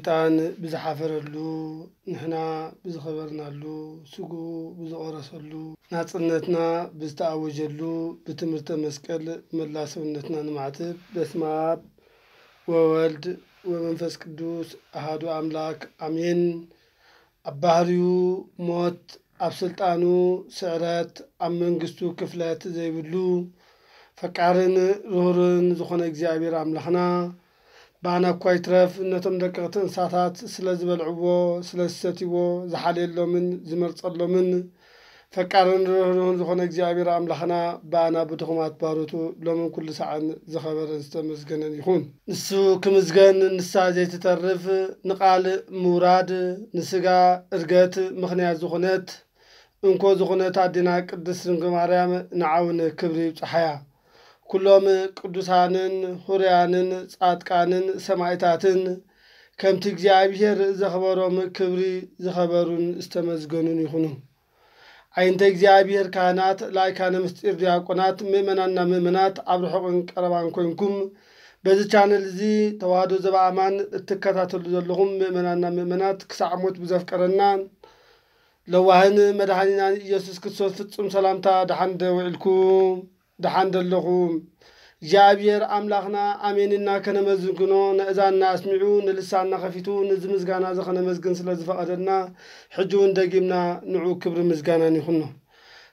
شيطان بزحفرلو نحنا بزخبرنالو سقو بزقرسلو ناتنتنا بزتعوجلو بتمرت مسكل ملاسو نتنا نمعتب بسماء وولد ومنفس كدوس أهادو أملاك أمين أبهريو موت أبسلطانو سعرات أمنقستو كفلات زي بلو فكارن رورن زخون إجزابير أملاحنا بانا كويترف نتم دقيقتن ساعات سلاز بلعبو سلاز ستيو زحالي اللومن زمر تصلومن فكارن رهرون زخون اكزي عبير عملخنا بانا بتخمات باروتو لومن كل ساعة زخابر استمزغن يخون نسو كمزغن نسا زي تترف نقال مراد نسيقا ارغت مخنيا زخونت انكو زخونت عدينا كدس رنگو ماريام نعاون كبري بتحيا ኩሎም ቅዱሳንን ሁርያንን ጻድቃንን ሰማዕታትን ከምቲ እግዚኣብሔር ዘኽበሮም ክብሪ ዝኸበሩን ዝተመዝገኑን ይኹኑ ዓይንተ እግዚኣብሔር ካህናት ላይካነ ምስጢር ዲያቆናት ምእመናና ምእመናት ኣብ ርሑቕን ቀረባን ኮንኩም በዚ ቻነል እዚ ተዋህዶ ዘበኣማን እትከታተሉ ዘለኹም ምእመናና ምእመናት ክሳዕ ሞት ብዘፍቀረና ለዋህን መድሓኒናን ኢየሱስ ክርስቶስ ፍጹም ሰላምታ ድሓንደ ውዒልኩም ድሓን ዘለኹ እግዚኣብሔር ኣምላኽና ኣሜንና ከነመዝግኖ ንእዛንና ኣስሚዑ ንልሳንና ኸፊቱ ንዚ ምዝጋና እዚ ኸነመዝግን ስለ ዝፈቐደልና ሕጂ እውን ደጊምና ንዑ ክብሪ ምዝጋናን ይኹኖ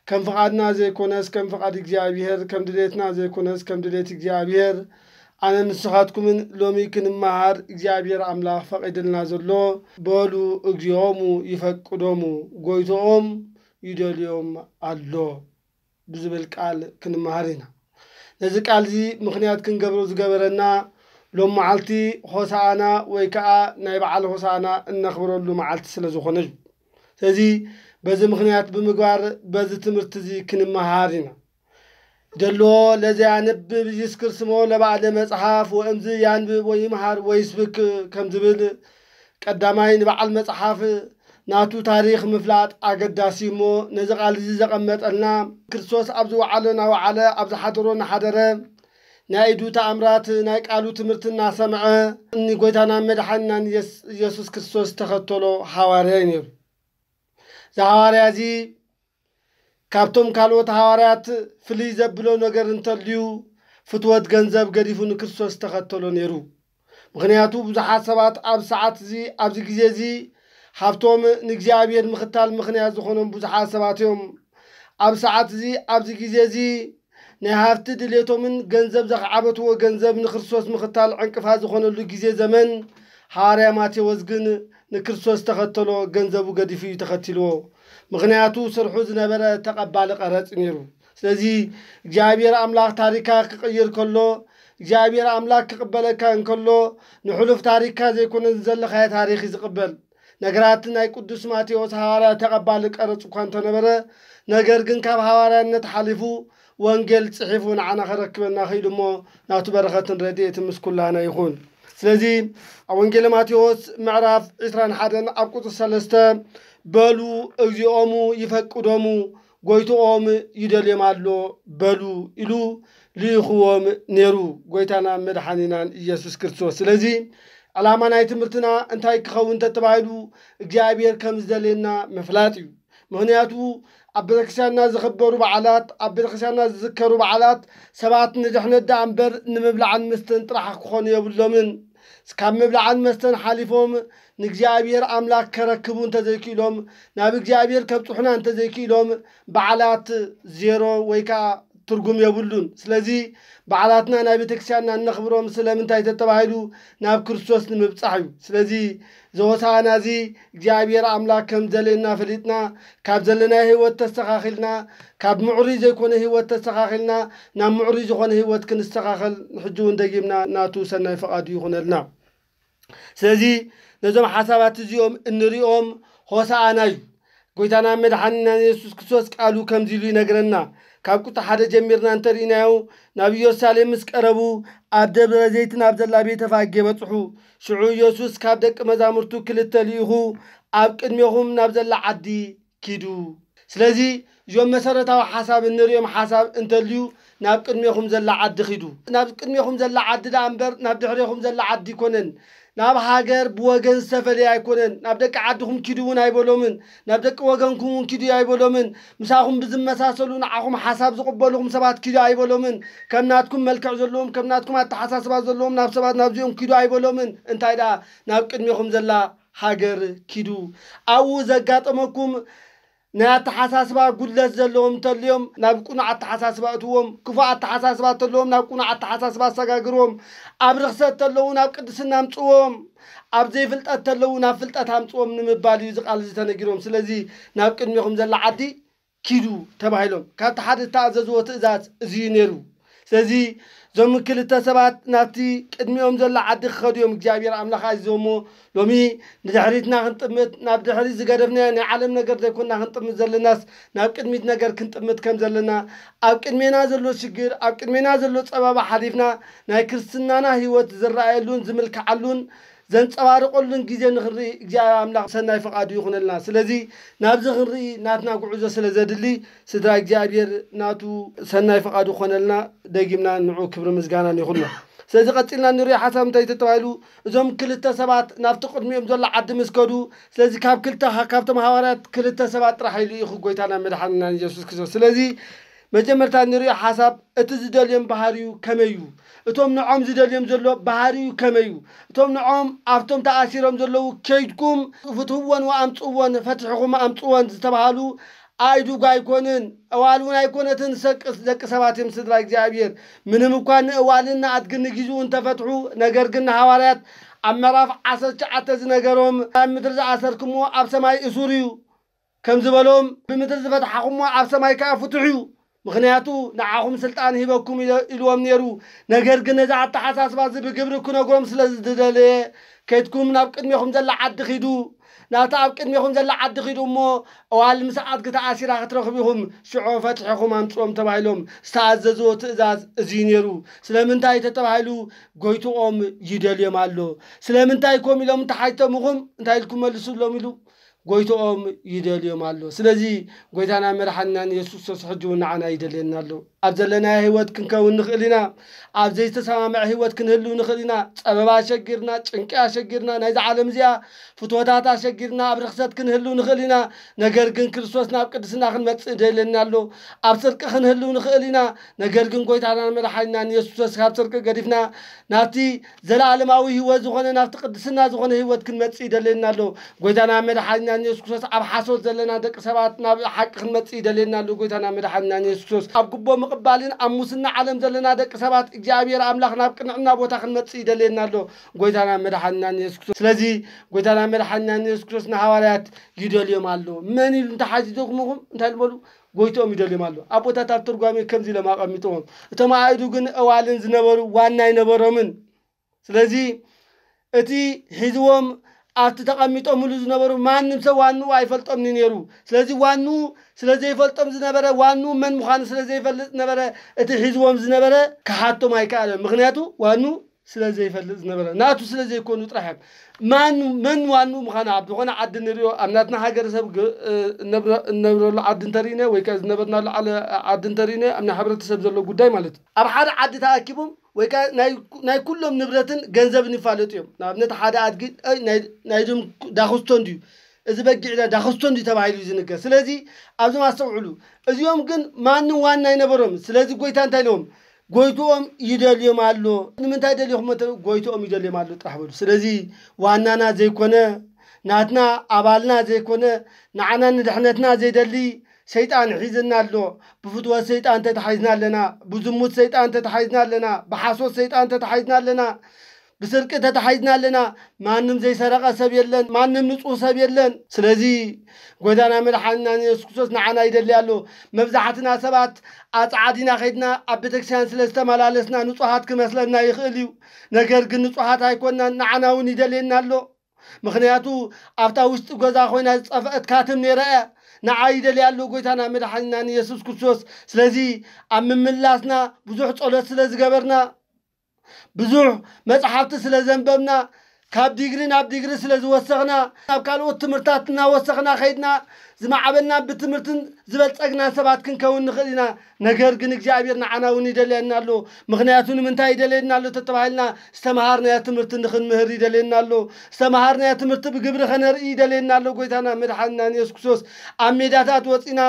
ከም ፍቓድና ዘይኮነስ ከም ፍቓድ እግዚኣብሔር ከም ድሌትና ዘይኮነስ ከም ድሌት እግዚኣብሔር ኣነ ንስኻትኩምን ሎሚ ክንመሃር እግዚኣብሔር ኣምላኽ ፈቒድልና ዘሎ በሉ እግዚኦሙ ይፈቅዶሙ ጐይቶኦም ይደልዮም ኣሎ ብዝብል ቃል ክንመሃር ኢና ነዚ ቃል እዚ ምኽንያት ክንገብሮ ዝገበረና ሎም መዓልቲ ሆሳኣና ወይ ከዓ ናይ በዓል ሆሳኣና እነኽብረሉ መዓልቲ ስለ ዝኾነ እዩ ስለዚ በዚ ምኽንያት ብምግባር በዚ ትምህርቲ እዚ ክንመሃር ኢና ደሎ ለዚ ያንብብ ይዝክር ስሞ ለባዕለ መጽሓፍ ወእምዚ ያንብብ ወይ ይምሃር ወይ ስብክ ከም ዝብል ቀዳማይ ንበዓል መጽሓፍ ናቱ ታሪክ ምፍላጥ ኣገዳሲ እሞ ነዚ ቓል እዚ ዘቐመጠልና ክርስቶስ ኣብ ዝወዓለ ናባዓለ ኣብ ዝሓደሮ ናሓደረ ናይ ኢዱ ተኣምራት ናይ ቃሉ ትምህርቲ እናሰምዐ እኒጐይታና መድሓንና ኢየሱስ ክርስቶስ ተኸተሎ ሓዋርያ ነይሩ እዚ ሃዋርያ እዚ ካብቶም ካልኦት ሃዋርያት ፍልይ ዘብሎ ነገር እንተልዩ ፍትወት ገንዘብ ገዲፉ ንክርስቶስ ዝተኸተሎ ነይሩ ምክንያቱ ብዙሓት ሰባት ኣብ ሰዓት እዚ ኣብዚ ግዜ እዚ ሃብቶም ንእግዚኣብሔር ምኽታል ምኽንያት ዝኾኖም ብዙሓት ሰባት እዮም ኣብ ሰዓት እዚ ኣብዚ ግዜ እዚ ናይ ሃፍቲ ድሌቶምን ገንዘብ ዘኽዓበትዎ ገንዘብ ንክርስቶስ ምኽታል ዕንቅፋት ዝኾነሉ ግዜ ዘመን ሃዋርያ ማቴዎስ ግን ንክርስቶስ ተኸተሎ ገንዘቡ ገዲፉ እዩ ተኸቲልዎ ምክንያቱ ስርሑ ዝነበረ ተቐባሊ ቀረፅ ነይሩ ስለዚ እግዚኣብሔር ኣምላኽ ታሪካ ክቕይር ከሎ እግዚኣብሔር ኣምላክ ክቕበለካ እንከሎ ንሕሉፍ ታሪክካ ዘይኮነ ዘለኻየ ታሪክ እዩ ዝቕበል ነገራት ናይ ቅዱስ ማቴዎስ ሃዋርያ ተቐባሊ ቀረፅ እኳ እንተነበረ ነገር ግን ካብ ሃዋርያነት ሓሊፉ ወንጌል ፅሒፉ ንዓና ከረክበና ኽኢሉ እሞ ናቱ በረኸትን ረድኤትን ምስ ኩላና ይኹን ስለዚ ኣብ ወንጌል ማቴዎስ ምዕራፍ 21 ኣብ ቁፅር ሰለስተ በሉ እግዚኦሙ ይፈቅዶሙ ጎይትኦም ይደልዮም ኣሎ በሉ ኢሉ ልኢኽዎም ነይሩ ጎይታና መድሓኒናን ኢየሱስ ክርስቶስ ስለዚ ዓላማ ናይ ትምህርትና እንታይ ክኸውን እንተተባሂሉ እግዚኣብሔር ከም ዝደልየና ምፍላጥ እዩ ምክንያቱ ኣብ ቤተክርስትያንና ዝኽበሩ በዓላት ኣብ ቤተክርስትያንና ዝዝከሩ በዓላት ሰባት ንድሕነት ዳ እምበር ንምብላዕን መስተን ጥራሕ ክኾኑ የብሎምን ካብ ምብላዓን መስተን ሓሊፎም ንእግዚኣብሔር ኣምላክ ከረክቡ እንተዘይክኢሎም ናብ እግዚኣብሔር ከብፅሑና እንተዘይክኢሎም በዓላት ዜሮ ወይ ከዓ ትርጉም የብሉን። ስለዚ በዓላትና ናይ ቤተ ክርስቲያንና እነኽብሮም ስለምንታይ ተተባሂሉ ናብ ክርስቶስ ንምብጻሕ እዩ። ስለዚ ዘወሳና እዚ እግዚኣብሔር ኣምላክ ከም ዘለየና ፈሊጥና ካብ ዘለናይ ህይወት ተስተኻኺልና ካብ ምዕሩይ ዘይኮነ ህይወት ተስተኻኺልና ናብ ምዕሩይ ዝኾነ ህይወት ክንስተኻኸል ንሕጂ እውን ደጊምና ናቱ ሰናይ ፈቓድ ይኹነልና ስለዚ ነዞም ሓሳባት እዚኦም እንሪኦም ሆሳኣና እዩ ጐይታና መድሓንና ኢየሱስ ክርስቶስ ቃሉ ከምዚ ኢሉ ይነግረና ካብ ቁጥ ሓደ ጀሚርና እንተርእናዮ ናብ ኢየሩሳሌም ምስ ቀረቡ ኣብ ደብረ ዘይቲ ናብ ዘላ ቤተ ፋጌ በፅሑ ሽዑ ኢየሱስ ካብ ደቂ መዛሙርቱ ክልተ ልኢኹ ኣብ ቅድሜኹም ናብ ዘላ ዓዲ ኪዱ ስለዚ እዚኦም መሰረታዊ ሓሳብ እንሪኦም ሓሳብ እንተልዩ ናብ ቅድሜኹም ዘላ ዓዲ ኺዱ ናብ ቅድሜኹም ዘላ ዓዲ ዳ እምበር ናብ ድሕሪኹም ዘላ ዓዲ ይኮነን ናብ ሃገር ብወገን ዝተፈለየ ኣይኮነን ናብ ደቂ ዓድኹም ኪድ እውን ኣይበሎምን ናብ ደቂ ወገንኩም እውን ኪድ ኣይበሎምን ምሳኹም ብዝመሳሰሉ ንዓኹም ሓሳብ ዝቕበልኩም ሰባት ኪድ ኣይበሎምን ከም ናትኩም መልክዕ ዘለዎም ከም ናትኩም ኣተሓሳስባ ዘለዎም ናብ ሰባት ናብዚኦም ኪዱ ኣይበሎምን እንታይ ደኣ ናብ ቅድሚኹም ዘላ ሃገር ኪዱ ኣብኡ ዘጋጠመኩም ናይ ኣተሓሳስባ ጉድለት ዘለዎም እንተልዮም ናብ ቁኑዕ ኣተሓሳስባ እትዎም ክፉ ኣተሓሳስባ እተለዎም ናብ ቁኑዕ ኣተሓሳስባ ኣሰጋግርዎም ኣብ ርክሰት እተለዉ ናብ ቅድስና ኣምፅዎም ኣብ ዘይፍልጠት እተለዉ ናብ ፍልጠት ኣምፅዎም ንምባል እዩ ዝቃል እዚ ተነጊሮም ስለዚ ናብ ቅድሚኹም ዘላ ዓዲ ኪዱ ተባሂሎም ካብቲ ሓደ ዝተኣዘዝዎ ትእዛዝ እዙዩ ነይሩ ስለዚ እዞም ክልተ ሰባት ናብቲ ቅድሚኦም ዘሎ ዓዲ ክኸዱ እዮም እግዚኣብሔር ኣምላኻ ዝህሞ ሎሚ ንድሕሪትና ክንጥምት ናብ ድሕሪ ዝገደፍና ናይ ዓለም ነገር ዘይኮንና ክንጥምት ዘለናስ ናብ ቅድሚት ነገር ክንጥምት ከም ዘለና ኣብ ቅድሜና ዘሎ ሽግር ኣብ ቅድሜና ዘሎ ፀበባ ሓሊፍና ናይ ክርስትናና ሂወት ዝረኣየሉን ዝምልክዓሉን ዘንፀባርቐሉን ግዜ ንክንርኢ እግዚኣብ ኣምላኽ ሰናይ ፍቓዱ ይኹነልና ስለዚ ናብዚ ክንርኢ ናትና ጉዕዞ ስለ ዘድሊ ስድራ እግዚኣብሔር ናቱ ሰናይ ፍቓዱ ይኮነልና ደጊምና ንዑ ክብሪ ምዝጋናን ይኹንና ስለዚ ቀፂልና ንሪኦ ሓሳብ እንታይ ተተባሂሉ እዞም ክልተ ሰባት ናብቲ ቅድሚኦም ዘሎ ዓዲ ምስከዱ ስለዚ ካብ ክልተ ካብቶም ሃዋርያት ክልተ ሰባት ጥራሕ ኢሉ ኢኹ ጎይታና መድሓንና ንኢየሱስ ክርስቶስ ስለዚ መጀመርታ ንሪኦ ሓሳብ እቲ ዝደልዮም ባህርዩ ከመይ እዩ እቶም ንዖም ዝደልዮም ዘሎ ባህርዩ ከመይ እዩ እቶም ንዖም ኣብቶም ተኣሲሮም ዘለዉ ከይድኩም ፍትህዎን ወኣምፅዎን ፈትሕኹም ኣምፅዎን ዝተባሃሉ ኣይዱግ ኣይኮንን እዋል እውን ኣይኮነትን ደቂ ሰባት እዮም ስድራ እግዚኣብሔር ምንም እኳ ንእዋልን ንኣድግን ንግዚኡ እንተፈትሑ ነገር ግን ንሃዋርያት ኣብ ምዕራፍ 19 ዝነገሮም ኣብ ምድሪ ዝኣሰርክምዎ ኣብ ሰማይ እሱር እዩ ከም ዝበሎም ብምድሪ ዝፈትሓኹምዎ ኣብ ሰማይ ከዓ ፍቱሕ እዩ ምክንያቱ ንዓኹም ስልጣን ሂበኩም ኢልዎም ነይሩ ነገር ግን ነዛ ኣተሓሳስባ እዚ ብግብሪ ክነግሮም ስለ ዝደለየ ከይድኩም ናብ ቅድሚኹም ዘላ ዓዲ ኺዱ ናብቲ ኣብ ቅድሚኹም ዘላ ዓዲ ኺዱ እሞ እዋል ምስዓት ክተኣሲራ ክትረኽቡ ኢኹም ሽዑ ፈትሕኹም ኣምፅኦም ተባሂሎም ዝተኣዘዝዎ ትእዛዝ እዙዩ ነይሩ ስለምንታይ ተተባሂሉ ጎይትኦም ይደልዮም ኣሎ ስለምንታይ ከም ኢሎም እንተሓይቶምኹም እንታይ ኢልኩም መልሱሎም ኢሉ ጎይቶኦም ይደልዮም ኣሎ ስለዚ ጎይታና መድሓናን የሱስ ክርስቶስ ሕጂ እውን ንዓና ይደልየና ኣሎ ኣብ ዘለናዮ ህይወት ክንከውን ንኽእል ኢና ኣብ ዘይተሰማምዐ ህይወት ክንህልው ንኽእል ኢና ፀበባ ኣሸጊርና ጭንቂ ኣሸጊርና ናይዚ ዓለም እዚኣ ፍትወታት ኣሸጊርና ኣብ ርክሰት ክንህልው ንኽእል ኢና ነገር ግን ክርስቶስ ናብ ቅድስና ክንመፅእ ደይለና ኣሎ ኣብ ፅርቂ ክንህልው ንኽእል ኢና ነገር ግን ጎይታና መድሓኒና ንየሱስ ካብ ፅርቂ ገዲፍና ናብቲ ዘለኣለማዊ ህይወት ዝኾነ ናብቲ ቅድስና ዝኾነ ህይወት ክንመፅእ ይደልየና ኣሎ ጎይታና መድሓኒና ንየሱስ ኣብ ሓሶት ዘለና ደቂ ሰባት ናብ ሓቂ ክንመፅእ ይደልየና ኣሎ ጎይታና መድሓኒና ንየሱስ ኣብ ጉቦ ምቕባልን ኣብ ሙስና ዓለም ዘለና ደቂ ሰባት እግዚኣብሔር ኣምላኽ ናብ ቅንዕና ቦታ ክንመፅእ ይደልየና ኣሎ ጎይታና መድሓና የሱስ ክርስቶስ ስለዚ ጎይታና መድሓና የሱስ ክርስቶስ ንሃዋርያት ይደልዮም ኣሎ መን ኢሉ እንተሓዚቶኹምኹም እንታይ ዝበሉ ጎይቶኦም ይደልዮም ኣሎ ኣብ ቦታት ኣብ ትርጓሜ ከምዚ ኢሎም ኣቐሚጥዎም እቶም ኣእዱ ግን እዋልን ዝነበሩ ዋና ይነበሮምን ስለዚ እቲ ሒዝዎም أنت تقامي تأمل زنابرو ما نم سو وانو وايفل تام نيرو سلزي وانو سلزي فل تام زنابرو وانو من مخان سلزي فل زنابرو اتحزوام زنابرو كحاتو ماي كارو مغنياتو وانو سلزي فل زنابرو ناتو سلزي يكونو ترحب ما من وانو مخان عبدو خنا عد نيرو أمناتنا حاجة رسب نبر نبر العد ترينه ويكاز نبرنا على عد ترينه أمنا حبرت سب زلو قدام مالت أبحر عد تأكيبهم ወይ ከዓ ናይ ኩሎም ንብረትን ገንዘብን ይፋለጡ እዮም ንኣብነት ሓደ ኣድጊ ናይዞም ዳክስቶ እንድዩ እዚ በጊዕና ዳክስቶ እንድዩ ተባሂሉ እዩ ዝንገር ስለዚ ኣብዞም ኣስተውዕሉ እዚኦም ግን ማንም ዋና ኣይነበሮም ስለዚ ጎይታ እንታይ ኢለዎም ጎይትኦም ይደልዮም ኣሎ ንምንታይ ደልኹም ተ ጎይትኦም ይደልዮም ኣሎ ጥራሕ በሉ ስለዚ ዋናና ዘይኮነ ናትና ኣባልና ዘይኮነ ንዓና ንድሕነትና ዘይደሊ ሰይጣን ሒዝና ኣሎ ብፍትወት ሰይጣን ተተሓዝና ኣለና ብዝሙት ሰይጣን ተተሓዝና ኣለና ብሓሶት ሰይጣን ተተሓዝና ኣለና ብስርቂ ተተሓዝና ኣለና ማንም ዘይሰረቐ ሰብ የለን ማንም ንጹህ ሰብ የለን ስለዚ ጎዳና መድሓንና የሱስ ክርስቶስ ንዓና ይደሊ ኣሎ መብዛሕትና ሰባት ኣፃዓዲና ከድና ኣብ ቤተክርስትያን ስለ ዝተመላለስና ንፁሃት ክመስለና ይኽእል እዩ ነገር ግን ንፁሃት ኣይኮንናን ንዓና እውን ይደልየና ኣሎ ምክንያቱ ኣብታ ውሽጢ ገዛ ኮይና ዝፀፍአትካትም ካትም ንዓይደል ያሉ ጎይታና መድሓኒና ኢየሱስ ክርስቶስ ስለዚ ኣብ ምምላስና ብዙሕ ጸሎት ስለ ዝገበርና ብዙሕ መጽሓፍቲ ስለ ዘንበብና ካብ ዲግሪ ናብ ዲግሪ ስለ ዝወሰኽና ናብ ካልኦት ትምህርታት እናወሰኽና ኸይድና ዝማዕበልና ብትምህርትን ዝበልፀግና ሰባት ክንከውን ንኽእል ኢና ነገር ግን እግዚኣብሔር ንዓና እውን ይደልየና ኣሎ ምክንያቱ ንምንታይ ይደልየና ኣሎ ተተባሂልና ዝተምሃርናያ ትምህርቲ ንክንምህር ይደልየና ኣሎ ዝተምሃርናያ ትምህርቲ ብግብሪ ከነርኢ ይደልየና ኣሎ ጎይታና መድሓንና ንየሱስ ክርስቶስ ኣብ ሜዳታት ወፂና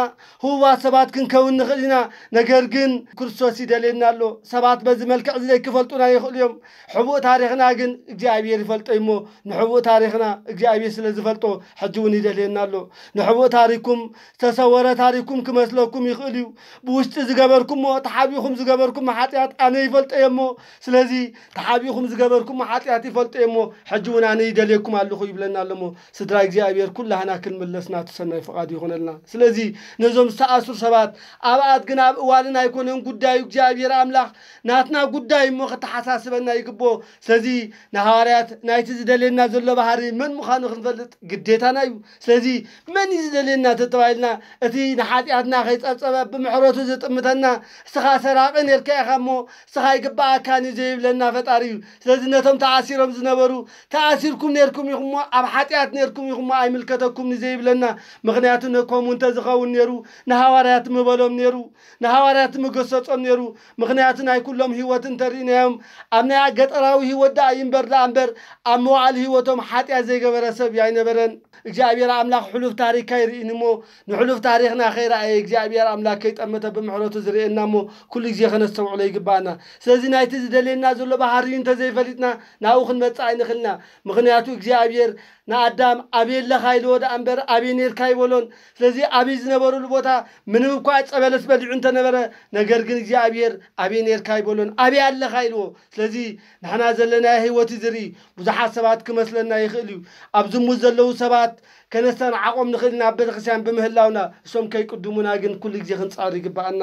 ህቡባት ሰባት ክንከውን ንኽእል ኢና ነገር ግን ክርስቶስ ይደልየና ኣሎ ሰባት በዚ መልክዕ ዝለይ ክፈልጡና ይኽእሉ እዮም ሕቡእ ታሪክና ግን እግዚኣብሔር ይፈልጦ እሞ ንሕቡእ ታሪክና እግዚኣብሔር ስለ ዝፈልጦ ሕጂ እውን ይደልየና ኣሎ ንሕቡእ تاريكم تصورة تاريكم كما سلوكم يخليو بوشت زغبركم مو تحابيكم زغبركم حاطيات أنا يفلت أمو سلازي تحابيكم زغبركم حاطيات يفلت أمو حجونا أنا يدليكم على لخو يبلنا لمو سدراك زي أبير كل هنا كل ملسنا تسنى فقاد يخون لنا سلازي نزوم سأسر سبات أبعاد قناب والنا يكون قد يكجا أبير أملاح ناتنا قد يمو خط حساس بنا يكبو سلازي نهاريات نايت زدلينا زلو بحري من مخانو خنفلت قديتانا يو سلازي من يزدلي تتلنا تتوالنا اتي نحاتياتنا خيط أبصب بمحروتو زتمتنا سخا سراقين يركي خمو سخا يقبع كاني زيب لنا فتاريو سلزنتم تعاسيرم زنبرو تعاسيركم نيركم يخمو أبحاتيات نيركم يخمو أي ملكتكم نزيب لنا مغنياتو نكوم انتزخون نيرو نهاواريات مبالوم نيرو نهاواريات مقصصون نيرو مغنياتو ناي كلهم هيوات انترين يوم أمنا عقد أراو هيوات دا ينبر لأنبر أموال هيواتهم حاتيا زي قبرة سبيعين برن إجابير عملاق حلوف تاريكا يري نمو نحلف تاريخنا خير أيك زعبير أملاك كيت أمتا بمحروط زرئنا مو كل إجزي خنستو عليك بانا سازي نايتز دلينا زولو بحارين تزيفلتنا ناوخن متسعين خلنا مغنياتو إجزي عبير ንኣዳም ኣብየ ለኻይ ወዳ እምበር ኣብይ ኔርካ ይበሎን ስለዚ ኣብይ ዝነበረሉ ቦታ ምንም እኳ ፀበለስ በሊዑ እንተነበረ ነገር ግን እግዚኣብሔር ኣብይ ኔርካ ይበሎን ኣብይ ኣለካ ኢልዎ ስለዚ ንሕና ዘለና ህይወት ዝርኢ ብዙሓት ሰባት ክመስለና ይኽእል እዩ ኣብ ዝሙት ዘለው ሰባት ከነስተን ዓቆም ንኽእል ናብ ቤተክርስትያን ብምህላውና እሶም ከይቅድሙና ግን ኩሉ ግዜ ክንፃሩ ይግባአና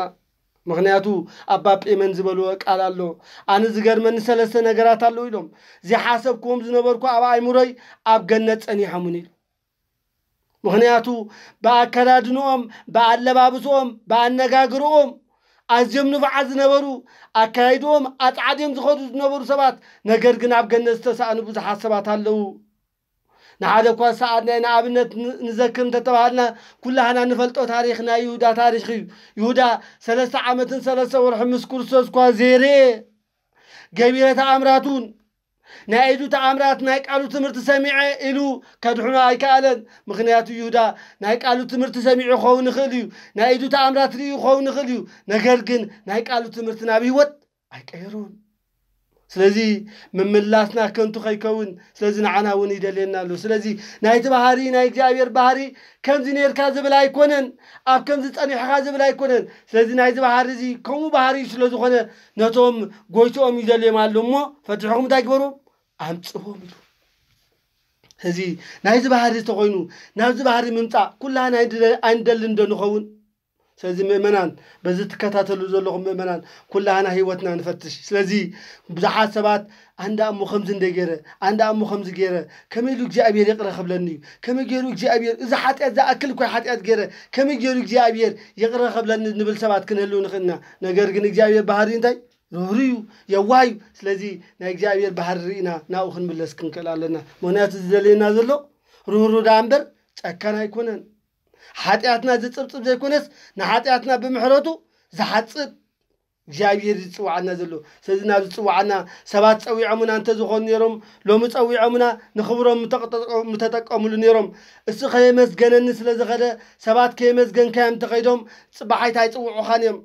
ምክንያቱ ኣባ ጴመን ዝበልዎ ቃል ኣሎ ኣነ ዝገርመኒ ሰለስተ ነገራት ኣለዉ ኢሎም ዝሓሰብክዎም ዝነበርኩ ኣብ ኣይሙሮይ ኣብ ገነት ፀኒሖምን ኢሉ ምክንያቱ ብኣከዳድንኦም ብኣለባብሶኦም ብኣነጋግርኦም ኣዝዮም ንባዓት ዝነበሩ ኣካይድኦም ኣጣዓድዮም ዝኸዱ ዝነበሩ ሰባት ነገር ግን ኣብ ገነት ዝተሰኣኑ ብዙሓት ሰባት ኣለው ንሓደ እኳ ሰዓት ናይ ንኣብነት ንዘክም ተተባሃልና ኩላህና ንፈልጦ ታሪክ ናይ ይሁዳ ታሪክ እዩ ይሁዳ ሰለስተ ዓመትን ሰለስተ ወርሒ ምስ ክርስቶስ እኳ ዜሬ ገቢረ ተኣምራቱን ናይ ኢዱ ተኣምራት ናይ ቃሉ ትምህርቲ ሰሚዐ ኢሉ ከድሕኖ ኣይከኣለን ምክንያቱ ይሁዳ ናይ ቃሉ ትምህርቲ ሰሚዑ ክኸውን ይኽእል እዩ ናይ ኢዱ ተኣምራት ርዩ ክኸውን ይኽእል እዩ ነገር ግን ናይ ቃሉ ትምህርቲ ናብ ሂወት ኣይቀይሩን ስለዚ ምምላስና ከንቱ ከይከውን ስለዚ ንዓና እውን ይደልየና ኣሎ ስለዚ ናይቲ ባህሪ ናይ እግዚኣብሔር ባህሪ ከምዚ ነርካ ዝብል ኣይኮነን ኣብ ከምዚ ፀኒሕኻ ዝብል ኣይኮነን ስለዚ ናይዚ ባህሪ እዚ ከምኡ ባህሪ እዩ ስለ ዝኾነ ነቶም ጎይትኦም እዩ ዘልዮም ኣሎ እሞ ፈትሕኹም እንታይ ግበሩ ኣምፅዎም ኢሉ እዚ ናይዚ ባህሪ ዝተኮይኑ ናብዚ ባህሪ ምምፃእ ኩላና ኣይንደሊ ዶ ንኸውን ስለዚ ምእመናን በዚ ትከታተሉ ዘለኹም ምእመናን ኩላህና ሂወትና ንፈትሽ ስለዚ ብዙሓት ሰባት ኣንዳ እሞ ከምዚ እንደ ገይረ ኣንዳ እሞ ከምዚ ገይረ ከመይ ኢሉ እግዚኣብሔር የቕረ ክብለኒ እዩ ከመይ ገይሩ እግዚኣብሔር እዚ ሓጢኣት ዝኣክል ኳይ ሓጢኣት ገይረ ከመይ ገይሩ እግዚኣብሔር የቕረ ክብለኒ ንብል ሰባት ክንህልው ንኽእልና ነገር ግን እግዚኣብሔር ባህሪ እንታይ ርህሩ እዩ የዋህ እዩ ስለዚ ናይ እግዚኣብሔር ባህሪ ርኢና ናብኡ ክንምለስ ክንክእል ኣለና ምክንያቱ ዝደልየና ዘሎ ርህሩ ዳ እምበር ጨካን ኣይኮነን ሓጢኣትና ዝፅብፅብ ዘይኮነስ ንሓጢኣትና ብምሕረቱ ዝሓፅብ እግዚኣብሔር ዝፅዋዓና ዘሎ ስለዚ ናብ ዝፅዋዓና ሰባት ፀዊዖምና እንተዝኾኑ ነይሮም ሎሚ ፀዊዖምና ንኽብሮም ምተጠቀምሉ ነይሮም እሱ ከየመስገነኒ ስለ ዝኸደ ሰባት ከየመስገንካዮም እንተኸይዶም ፅባሓይታ ይፅውዑኻን እዮም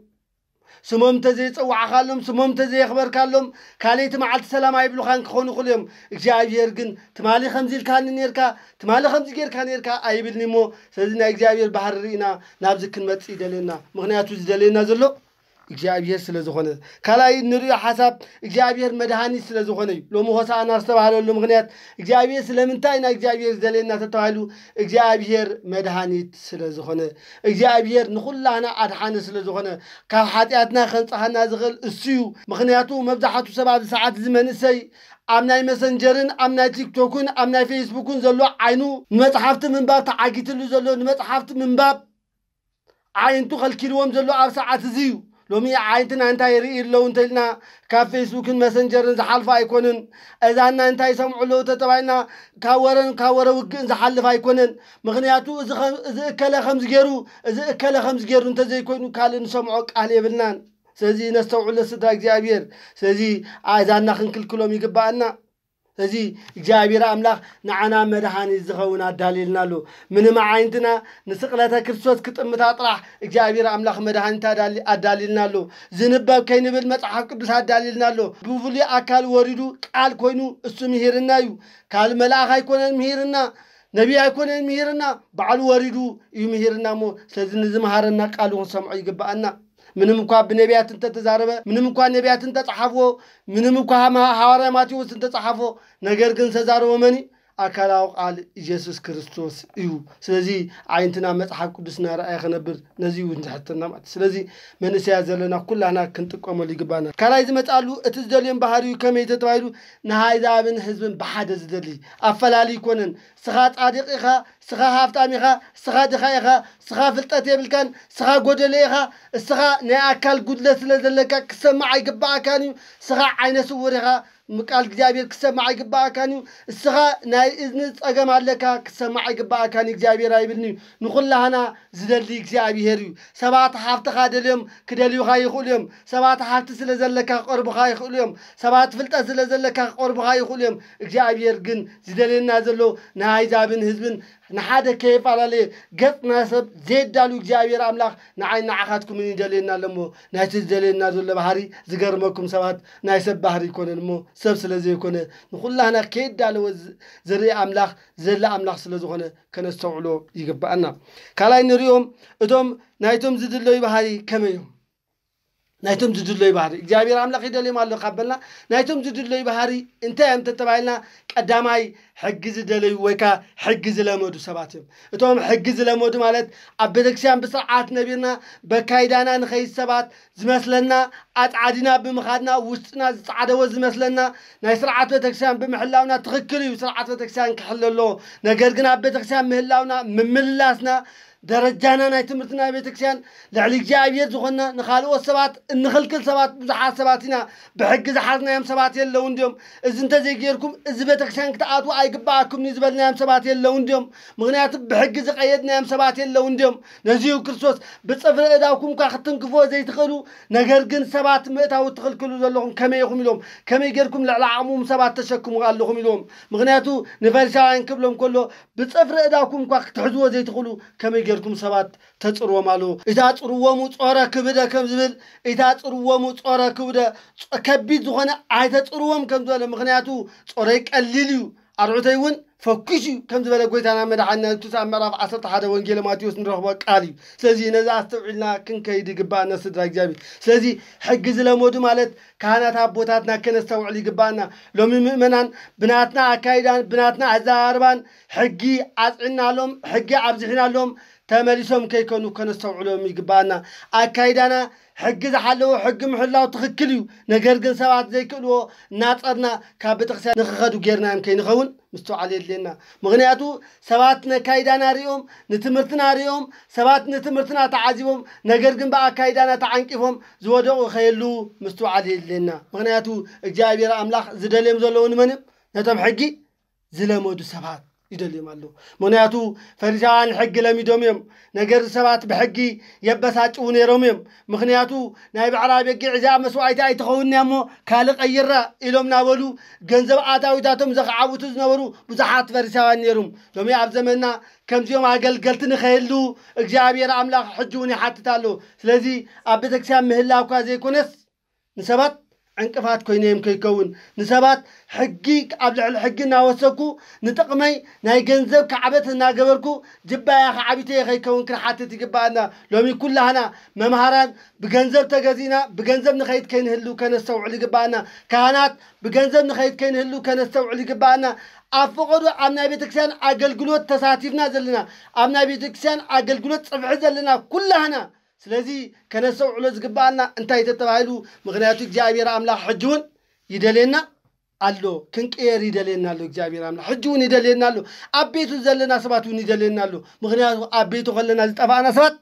ስሞም ተዘይፀዋዕኻሎም ስሞም ተዘየኽበርካሎም ካልይቲ መዓልቲ ሰላም ኣይብሉኻን ክኾኑ ይኽእሉ እዮም እግዚኣብሔር ግን ትማሊ ከምዚ ኢልካኒ ነርካ ትማሊ ከምዚ ጌርካ ነርካ ኣይብልኒ እሞ ስለዚ ናይ እግዚኣብሔር ባህሪ ርኢና ናብዚ ክንመፅእ ይደልየና ምክንያቱ ዝደልየና ዘሎ እግዚኣብሔር ስለ ዝኾነ ካልኣይ ንሪኦ ሓሳብ እግዚኣብሔር መድሃኒት ስለ ዝኾነ እዩ ሎሚ ሆሳእና ዝተባሃለሉ ምክንያት እግዚኣብሔር ስለምንታይ ናይ እግዚኣብሔር ዘልየና ተተባሂሉ እግዚኣብሔር መድሃኒት ስለ ዝኾነ እግዚኣብሔር ንኩላህና ኣድሓነ ስለ ዝኾነ ካብ ሓጢኣትና ከንፀሓና ዝኽእል እስዩ ምክንያቱ መብዛሕቱ ሰብ ኣብዚ ሰዓት ዝመንእሰይ ኣብ ናይ መሰንጀርን ኣብ ናይ ቲክቶክን ኣብ ናይ ፌስቡክን ዘሎ ዓይኑ ንመፅሓፍቲ ምንባብ ተዓጊትሉ ዘሎ ንመፅሓፍቲ ምንባብ ዓይንቱ ከልኪልዎም ዘሎ ኣብ ሰዓት እዚ እዩ ሎሚ ዓይንትና እንታይ ርኢ ኣለዉ እንተኢልና ካብ ፌስቡክን መሰንጀርን ዝሓልፋ ኣይኮንን እዛና እንታይ ሰምዑ ተጠባይና ካብ ወረን ካብ ወረ ውግእን ዝሓልፍ ኣይኮነን ምክንያቱ እዚ እከለ ከምዚ ገይሩ እዚ እከለ ከምዚ ገይሩ እንተዘይኮይኑ ካልእ ንሰምዖ ቃል የብልናን ስለዚ ነስተውዕሉ ስድራ እግዚኣብሔር ስለዚ ኣእዛና ክንክልክሎም ይግባአና እዚ እግዚኣብሔር ኣምላኽ ንዓና መድሃኒት ዝኸውን ኣዳሊልና ኣሎ ምንም ዓይነትና ንስቕለተ ክርስቶስ ክጥምታ ጥራሕ እግዚኣብሔር ኣምላኽ መድሃኒት ኣዳሊልና ኣሎ ዝንበብ ከይንብል መፅሓፍ ቅዱስ ኣዳሊልና ኣሎ ብፍሉይ ኣካል ወሪዱ ቃል ኮይኑ እሱ ምሂርና እዩ ካልእ መልኣኽ ኣይኮነን ምሂርና ነቢይ ኣይኮነን ምሂርና ባዕሉ ወሪዱ እዩ ምሂርና እሞ ስለዚ ንዝምሃረና ቃል ክንሰምዖ ሰምዖ ይግባአና ምንም እኳ ብነቢያት እንተተዛረበ ምንም እኳ ነቢያት እንተፀሓፍዎ ምንም እኳ ሃዋርያ ማቴዎስ እንተፀሓፎ ነገር ግን ተዛረበ መኒ ኣካላዊ ቓል ኢየሱስ ክርስቶስ እዩ ስለዚ ዓይነትና መፅሓፍ ቅዱስና ረኣይ ክነብር ነዚ እዩ ንዝሕትና ማለት እዩ ስለዚ መንእሰያ ዘለና ኩላና ክንጥቀመሉ ይግባእና ካልኣይ ዝመፃሉ እቲ ዝደልዮም ባህርዩ ከመይ ተባሂሉ ንሃይዛብን ህዝብን ብሓደ ዝደሊ ኣፈላለዩ ይኮነን ስኻ ጻዲቕ ኢኻ ስኻ ሃፍጣም ኢኻ ስኻ ድኻ ኢኻ ስኻ ፍልጠት የብልካን ስኻ ጎደለ ኢኻ እስኻ ናይ ኣካል ጉድለት ስለ ዘለካ ክሰማዕ ኣይግባኣካን እዩ ስኻ ዓይነ ስውር ኢኻ ምቃል እግዚኣብሔር ክሰማዕ ይግባእካን እዩ እስኻ ናይ እዝኒ ፀገም ኣለካ ክሰማዕ ይግባእካን እግዚኣብሔር ኣይብልኒ እዩ ንኩላህና ዝደሊ እግዚኣብሔር እዩ ሰባት ሃፍትኻ ደልዮም ክደልዩካ ይኽእሉ እዮም ሰባት ሓፍቲ ስለ ዘለካ ክቐርቡኻ ይኽእሉ እዮም ሰባት ፍልጠት ስለ ዘለካ ክቐርቡኻ ይኽእሉ እዮም እግዚኣብሔር ግን ዝደልየና ዘሎ ናይ ንኣይዛብን ህዝብን ንሓደ ከየፈላለየ ገፅና ሰብ ዘየዳሉ እግዚኣብሔር ኣምላኽ ንዓይ ንዓኻትኩምን ይደልየና ኣሎ እሞ ናይቲ ዝደልየና ዘሎ ባህሪ ዝገርመኩም ሰባት ናይ ሰብ ባህሪ ይኮነን እሞ ሰብ ስለ ዘይኮነ ንኹላህና ከየዳለወ ዝርኢ ኣምላኽ ዘለ ኣምላኽ ስለ ዝኾነ ከነስተውዕሎ ይግባአና ካልኣይ ንሪኦም እቶም ናይቶም ዝድለዩ ባህሪ ከመይ እዮም ናይቶም ዝድለዩ ባህሪ እግዚኣብሔር ኣምላኽ ይደልዮም ኣለዉ ካበልና ናይቶም ዝድለዩ ባህሪ እንታይ እዮም ተተባሂልና ቀዳማይ ሕጊ ዝደለዩ ወይ ከዓ ሕጊ ዝለመዱ ሰባት እዮም እቶም ሕጊ ዝለመዱ ማለት ኣብ ቤተክርስትያን ብስርዓት ነቢርና በካይዳና ንኸይድ ሰባት ዝመስለና ኣፃዓዲና ብምኻድና ውስጥና ዝፀዓደዎ ዝመስለና ናይ ስርዓት ቤተክርስትያን ብምሕላውና ትኽክል እዩ ስርዓት ቤተክርስትያን ክሕለሎ ነገር ግን ኣብ ቤተክርስትያን ምህላውና ምምልላስና ደረጃና ናይ ትምህርቲ ናይ ቤተ ክርስትያን ልዕሊ እግዚኣብሔር ዝኾና ንኻልኦት ሰባት ንኽልክል ሰባት ብዙሓት ሰባት ኢና ብሕጊ ዝሓዝናዮም ሰባት የለውን ድዮም እዚ እንተዘይገርኩም እዚ ቤተ ክርስትያን ክትኣትዉ ኣይግባኣኩም ዝበልናዮም ሰባት የለውን ድዮም ምክንያቱ ብሕጊ ዝቐየድናዮም ሰባት የለውን ድዮም ነዚሁ ክርስቶስ ብፅፍሪ እዳውኩም እኳ ክትንክፎ ዘይትኽእሉ ነገር ግን ሰባት ምእታዊ ትኽልክሉ ዘለኹም ከመይ ኢኹም ኢሎም ከመይ ጌርኩም ልዕሊ ዓቕሙም ሰባት ተሸክሙ ኣለኹም ኢልዎም ምክንያቱ ንፈሪሳውያን ክብሎም ከሎ ብፅፍሪ እዳውኩም እኳ ክትሕዝዎ ዘይትኽእሉ ከመይ ገርኩም ሰባት ተፅርዎም ኣለዉ እታ ፅርዎሙ ጾረ ክብደ ከም ዝብል እታ ፅርዎሙ ጾረ ክብደ ከቢድ ዝኾነ ኣይተፅርዎም ከም ዝበለ ምክንያቱ ጾረይ ቀሊል እዩ ኣርዑተይ እውን ፈኩስ እዩ ከም ዝበለ ጎይታና መድሓና ንቱስ ኣብ ምዕራፍ 11 ወንጌል ማቴዎስ ንረኽቦ ቃል እዩ ስለዚ ነዚ ኣስተውዒልና ክንከይድ ይግባአና ስድራ እግዚኣብሔር ስለዚ ሕጊ ዝለመዱ ማለት ካህናት ኣቦታትና ከነስተውዕል ይግባአና ሎሚ ምእመናን ብናትና ኣካይዳን ብናትና ኣዘራርባን ሕጊ ኣፅዕና ኣሎም ሕጊ ኣብዝሕና ኣሎም ተመሊሶም ከይኮኑ ከነስተውዕሎም ይግባአና ኣካይዳና ሕጊ ዝሓለዎ ሕጊ ምሕላው ትኽክል እዩ ነገር ግን ሰባት ዘይክእልዎ እናፀርና ካብ ቤተክርስትያን ንክኸዱ ጌርና ዮም ከይንኸውን ምስተውዓል የድልየና ምክንያቱ ሰባት ነካይዳና ሪኦም ንትምህርትና ሪኦም ሰባት ንትምህርትና ተዓዚቦም ነገር ግን ብኣካይዳና ተዓንቂፎም ዝወደቑ ከየሉ ምስተውዓል የድልየና ምክንያቱ እግዚኣብሔር ኣምላኽ ዝደልዮም ዘለዉ ንመንም ነቶም ሕጊ ዝለመዱ ሰባት ይደልዮም ኣለዉ ምክንያቱ ፈሪሳውያን ሕጊ ለሚዶም እዮም ነገር ሰባት ብሕጊ የበሳጭቡ ነይሮም እዮም ምክንያቱ ናይ ባዕላ በጊ ዕዛ መስዋዕቲ ኣይትኸውንያ እሞ ካልእ ቀይራ ኢሎም ናበሉ ገንዘብ ኣታዊታቶም ዘኽዓብቱ ዝነበሩ ብዙሓት ፈሪሳውያን ነይሩ ሎሚ ኣብ ዘመና ከምዚኦም ኣገልገልቲ ንኸህሉ እግዚኣብሔር ኣምላኽ ሕጂ እውን ይሓትት ኣለዉ ስለዚ ኣብ ቤተክርስትያን ምህላ እኳ ዘይኮነስ ንሰባት عنقفات كوينيم كيكون نسبات حقيق عبد الحق وسكو نتقمي ناي جنزب كعبت ناجبركو جبا يا خعبتي كيكون كرحاتي تجبانا لومي كلها انا ممهران بجنزب تجازينا بجنزب نخيت كين هلو كان استوع لجبانا كهانات بجنزب نخيت كين هلو كان استوع لجبانا أفقدوا أمنا بيتكسان أقل قلوت تساتيفنا زلنا أمنا بيتكسان أقل قلوت صفح زلنا كلها أنا ስለዚ ከነሰብ ዕሎ ዝግባአና እንታይ ተተባሂሉ ምክንያቱ እግዚኣብሔር ኣምላኽ ሕጂ እውን ይደልየና ኣሎ ክንቀየር ይደልየና ኣሎ እግዚኣብሔር ኣምላ ሕጂ እውን ይደልየና ኣሎ ኣብ ቤቱ ዘለና ሰባት እውን ይደልየና ኣሎ ምክንያቱ ኣብ ቤቱ ከለና ዝጠፋእና ሰባት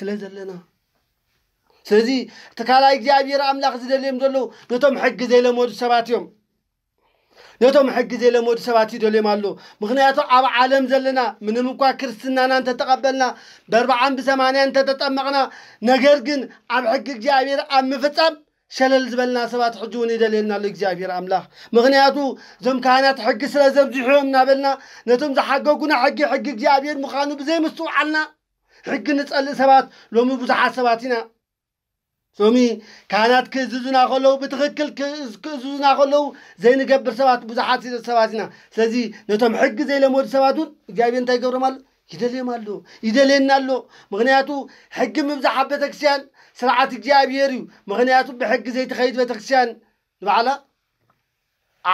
ስለ ዘለና ስለዚ እቲ ካልኣይ እግዚኣብሔር ኣምላኽ ዝደልዮም ዘለዉ ነቶም ሕጊ ዘይለመዱ ሰባት እዮም ነቶም ሕጊ ሕጊዘሎም ወዲ ሰባት እዩ ደልዮም ኣሎ ምክንያቱ ኣብ ዓለም ዘለና ምንም እኳ ክርስትናና እንተተቐበልና ብኣርባዓን ብሰማንያ እንተተጠመቕና ነገር ግን ኣብ ሕጊ እግዚኣብሔር ኣብ ምፍፃም ሸለል ዝበልና ሰባት ሕጂ እውን ይደልየልና ኣሎ እግዚኣብሔር ኣምላኽ ምክንያቱ እዞም ካህናት ሕጊ ስለ ዘብዚሕዮም እናበልና ነቶም ዝሓገጉና ሕጊ ሕጊ እግዚኣብሔር ምዃኑ ብዘይምስትውዓልና ሕጊ ንፀልእ ሰባት ሎሚ ብዙሓት ሰባት ኢና ሎሚ ካህናት ክእዝዙና ከለዉ ብትኽክል ክእዝዙና ከለዉ ዘይንገብር ሰባት ብዙሓት ሰባት ኢና ስለዚ ነቶም ሕጊ ዘይለመዱ ሰባት እውን እግዚኣብሔር እንታይ ይገብሮም ኣሎ ይደልዮም ኣሎ ይደልየና ኣሎ ምክንያቱ ሕጊ ምብዛሓ ቤተክርስትያን ስርዓት እግዚኣብሔር እዩ ምክንያቱ ብሕጊ ዘይተኸይድ ቤተክርስትያን ንባዕላ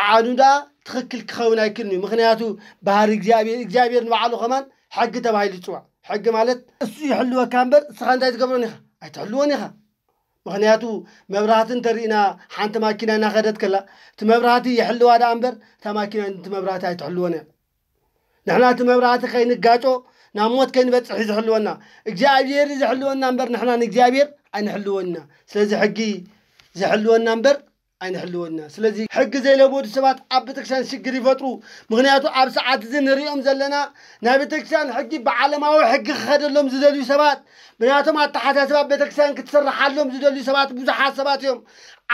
ዓኑዳ ትኽክል ክኸውን ኣይክልን እዩ ምክንያቱ ባህሪ እግዚኣብሔር እግዚኣብሔር ንባዕሉ ኸማን ሕጊ ተባሂሉ ይፅዋዕ ሕጊ ማለት እሱ ይሕልወካ እምበር እስኻ እንታይ ትገብሮን ኢኻ ኣይትሕልዎን ኢኻ ምክንያቱ መብራህቲ እንተርኢና ሓንቲ ማኪና እናኸደት ከላ እቲ መብራህቲ የሕልዋ ዳኣ እምበር እታ ማኪና እቲ መብራህቲ ኣይትሕልወን እያ ንሕና እቲ መብራህቲ ከይንጋጮ ናብ ሞት ከይንበፅሕ ዝሕልወና እግዚኣብሔር ዝሕልወና እምበር ንሕና ንእግዚኣብሔር ኣይንሕልወና ስለዚ ሕጊ ዝሕልወና እምበር ኣይንሕልወና ስለዚ ሕጊ ዘይለበዱ ሰባት ኣብ ቤተክርስትያን ሽግር ይፈጥሩ ምክንያቱ ኣብ ሰዓት እዚ ንሪኦም ዘለና ናይ ቤተክርስትያን ሕጊ ብዓለማዊ ሕጊ ክኸደሎም ዝደልዩ ሰባት ምክንያቶም ኣተሓሳስባ ቤተክርስትያን ክትስራሓሎም ዝደልዩ ሰባት ብዙሓት ሰባት እዮም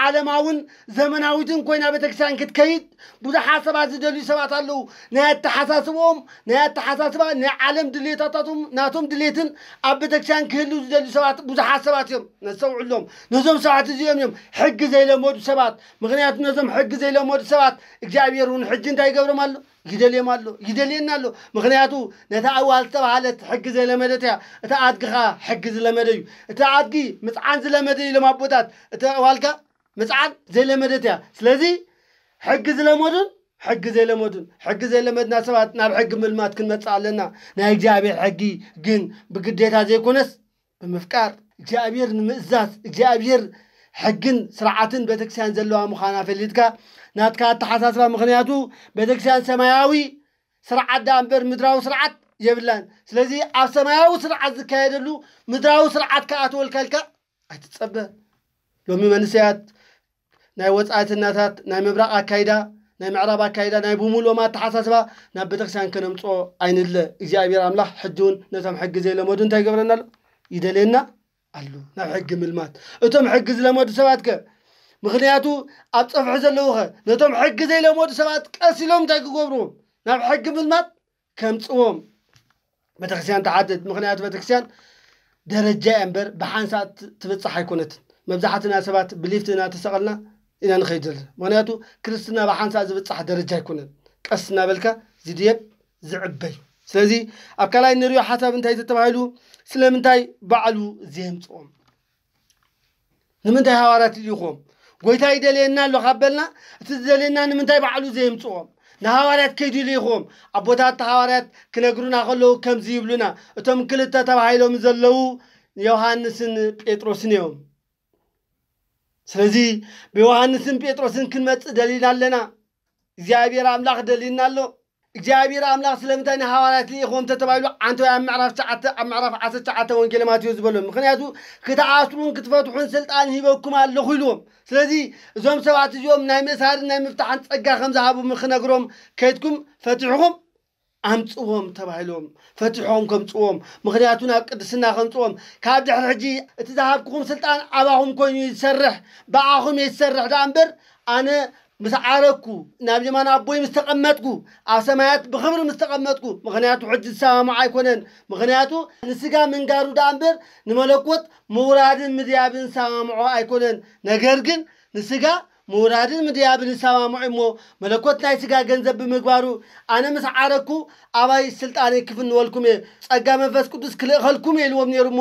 ዓለማውን ዘመናዊትን ኮይና ቤተክርስትያን ክትከይድ ብዙሓት ሰባት ዝደልዩ ሰባት ኣለው ናይ ኣተሓሳስቦኦም ናይ ኣተሓሳስባ ናይ ዓለም ድሌታታቶም ናቶም ድሌትን ኣብ ቤተክርስትያን ክህልው ዝደልዩ ሰባት ብዙሓት ሰባት እዮም ነሰውዕሎም ነዞም ሰባት እዚኦም እዮም ሕጊ ዘይለመዱ ሰባት ምክንያቱ ነዞም ሕጊ ዘይለመዱ ሰባት እግዚኣብሔር እውን ሕጂ እንታይ ይገብሮም ኣሎ ይደልዮም ኣሎ ይደልየና ኣሎ ምክንያቱ ነታ ኣዋል ዝተባሃለት ሕጊ ዘይለመደት እያ እቲ ኣድጊ ከዓ ሕጊ ዝለመደ እዩ እቲ ኣድጊ ምፅዓን ዝለመደ ኢሎም ኣቦታት እቲ ኣዋልካ ምፅዓት ዘይለመደት እያ ስለዚ ሕጊ ዝለመዱን ሕጊ ዘይለመዱን ሕጊ ዘይለመድና ሰባት ናብ ሕጊ ምልማት ክንመፅእ ኣለና ናይ እግዚኣብሔር ሕጊ ግን ብግዴታ ዘይኮነስ ብምፍቃር እግዚኣብሔር ንምእዛዝ እግዚኣብሔር ሕግን ስርዓትን ቤተክርስትያን ዘለዋ ምዃና ፈሊጥካ ናትካ ኣተሓሳስባ ምክንያቱ ቤተክርስትያን ሰማያዊ ስርዓት ዳ እምበር ምድራዊ ስርዓት የብላን ስለዚ ኣብ ሰማያዊ ስርዓት ዝካየደሉ ምድራዊ ስርዓት ከኣተወልካልካ ኣይትፀበ ሎሚ መንስያት ናይ ወፃእትናታት ናይ ምብራቅ ኣካይዳ ናይ ምዕራብ ኣካይዳ ናይ ብሙሉኦም ኣተሓሳስባ ናብ ቤተክርስትያን ከነምፅኦ ኣይንለ እግዚኣብሔር ኣምላኽ ሕጂ እውን ነቶም ሕጊ ዘይለመዱ እንታይ ይገብረና ኣሎ ይደልየና ኣሉ ናብ ሕጊ ምልማት እቶም ሕጊ ዝለመዱ ሰባት ከ ምክንያቱ ኣብ ፀፍሒ ዘለዉ ኸ ነቶም ሕጊ ዘይለመዱ ሰባት ኢሎም እንታይ ክገብሩ ናብ ሕጊ ምልማት ከምፅዎም ቤተክርስትያን ተዓድድ ምክንያቱ ቤተክርስትያን ደረጃ እያ እምበር ብሓንሳት ትበፅሕ ኣይኮነትን መብዛሕትና ሰባት ብሊፍት ተሰቐልና ኢና ንኸይድ ምክንያቱ ክርስትና ብሓንሳ ዝብፃሕ ደረጃ ኣይኮነን ቀስ እናበልካ ዝድየብ ዝዕበይ ስለዚ ኣብ ካልኣይ ንሪኦ ሓሳብ እንታይ ተተባሂሉ ስለምንታይ በዕሉ ዘምፅኦም ንምንታይ ሃዋርያት ልኢኹም ጎይታ ይደልየና ኣሎ ካበልና እቲ ዝደልየና ንምንታይ በዕሉ ዘየምፅዎም ንሃዋርያት ከይዱ ልኢኹም ቦታት ሃዋርያት ክነግሩና ከለዉ ከምዚ ይብሉና እቶም ክልተ ተባሂሎም ዘለዉ ዮሃንስን ጴጥሮስን እዮም ስለዚህ በዮሐንስን ጴጥሮስን ክንመጽ ደሊል ኣለና እግዚኣብሔር ኣምላኽ ደሊልና ኣሎ እግዚኣብሔር ኣምላኽ ስለምንታይ ንሃዋርያት ኢኹም ተተባሂሉ ዓንተ ኣብ ምዕራፍ ሸዓተ ኣብ ምዕራፍ ዓሰ ሸዓተ ወንጌል ማትዮ ዝበሎ ምክንያቱ ክትኣስሩን ክትፈትሑን ስልጣን ሂበኩም ኣለኹ ኢልዎም ስለዚ እዞም ሰባት እዚኦም ናይ ምእሳርን ናይ ምፍታሕን ፀጋ ከም ዝሃቡ ምክነግሮም ከይድኩም ፈትሕኹም ኣምፅዎም ተባሂሎም ፈትሖም ከምፅዎም ምክንያቱ ናብ ቅድስና ከምፅዎም ካብ ድሕሪ ሕጂ እቲ ዝሃብክኩም ስልጣን ዓባኹም ኮይኑ ዝሰርሕ ብኣኹም እየ ዝሰርሕ ዳ እምበር ኣነ ምስ ዓረግኩ ናብ የማን ኣቦይ ምስ ተቐመጥኩ ኣብ ሰማያት ብክብሪ ምስ ተቐመጥኩ ምክንያቱ ሕጂ ዝሰማምዓ ኣይኮነን ምክንያቱ ንስጋ ምንጋሩ ዳ እምበር ንመለኮት ምውራድን ምድያብን ዝሰማምዖ ኣይኮነን ነገር ግን ንስጋ ምሁራድን ምድያ ብንሰማምዑ እሞ መለኮት ናይ ስጋ ገንዘብ ብምግባሩ ኣነ ምስ ዓረኩ ኣባይ ስልጣነይ ክፍንወልኩም እየ ፀጋ መንፈስ ቅዱስ ክልእኸልኩም እየ ኢልዎም ነይሩ እሞ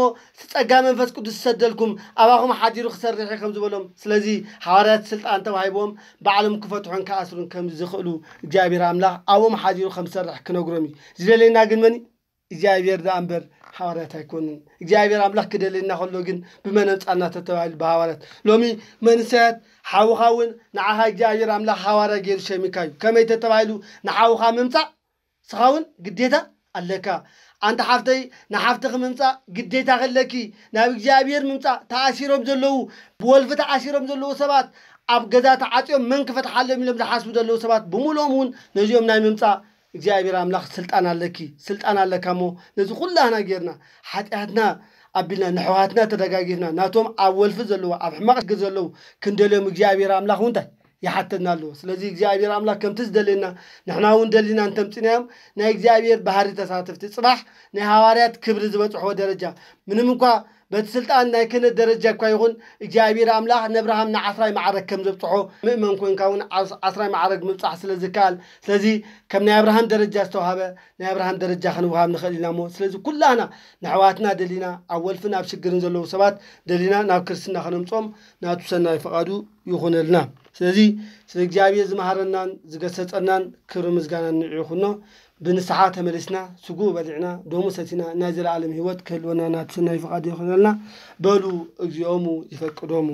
ፀጋ መንፈስ ቅዱስ ዝሰደልኩም ኣባኹም ሓዲሩ ክሰርሐ ከም ዝበሎም ስለዚ ሓዋርያት ስልጣን ተባሂቦም ባዕሎም ክፈትሑን ክኣስሩን ከም ዝኽእሉ እግዚኣብሔር ኣምላኽ ኣብኦም ሓዲሩ ከም ዝሰርሕ ክነግሮም እዩ ዝደለየና ግን መኒ እግዚኣብሔር ደኣ እምበር ሓዋርያት ኣይኮኑን እግዚኣብሔር ኣምላኽ ክደልየና ከሎ ግን ብመነፃና ተተባሂሉ ብሃዋርያት ሎሚ መንሰያት ሓውኻ እውን ንዓኻ እግዚኣብሔር ኣምላኽ ሃዋርያ ገይሩ ሸሚካ እዩ ከመይ ተተባሂሉ ንሓውኻ ምምፃእ ስኻ እውን ግዴታ ኣለካ ኣንተ ሓፍተይ ንሓፍትኺ ምምፃእ ግዴታ ከለኪ ናብ እግዚኣብሔር ምምፃእ ተኣሲሮም ዘለዉ ብወልፊ ተኣሲሮም ዘለዉ ሰባት ኣብ ገዛ ተዓፂኦም መን ክፈትሓሎም ኢሎም ዝሓስቡ ዘለዉ ሰባት ብምልኦም እውን ነዚኦም ናይ ምምፃእ እግዚኣብሔር ኣምላኽ ስልጣን ኣለኪ ስልጣን ኣለካ ሞ ነዚ ኩላህና ጌርና ሓጢኣትና ኣቢልና ንሕዋትና ተደጋጊፍና ናቶም ኣብ ወልፊ ዘለዎ ኣብ ሕማቕ ዘለዉ ክንደልዮም እግዚኣብሔር ኣምላኽ እው እንታይ ይሓተና ኣለዎ ስለዚ እግዚኣብሔር ኣምላኽ ከምቲ ዝደልየና ንሕና እውን ደሊና እንተምፅናዮም ናይ እግዚኣብሔር ባህሪ ተሳትፍቲ ፅባሕ ናይ ሃዋርያት ክብሪ ዝበፅሕዎ ደረጃ ምንም እኳ بتسلطان ناي كن درجة كويهون جابير أملاه نبرهم نعسراي معرك كم زبطه مؤمن كون كون عسراي معرك مبتح سلزكال سلزي كم نبرهم درجة استوهابه نبرهم درجة خنوهاب نخلينا مو سلزي كلنا نعواتنا دلينا أول فينا بشكل نزلوا سبات دلينا نا كرسنا خنوم صوم نا تسنى فقادو يخون لنا ስለዚ ስለ እግዚኣብሔር ዝመሃረናን ዝገሰፀናን ክብሪ ምዝጋና ንዕ ኩኖ ብንስሓ ተመሊስና ስጉእ በሊዕና ዶሙ ሰቲና ናይ ዘለኣለም ሂወት ክህልወና ናትስናይ ፍቓድ ይኹነልና በሉ እግዚኦሙ ይፈቅዶሙ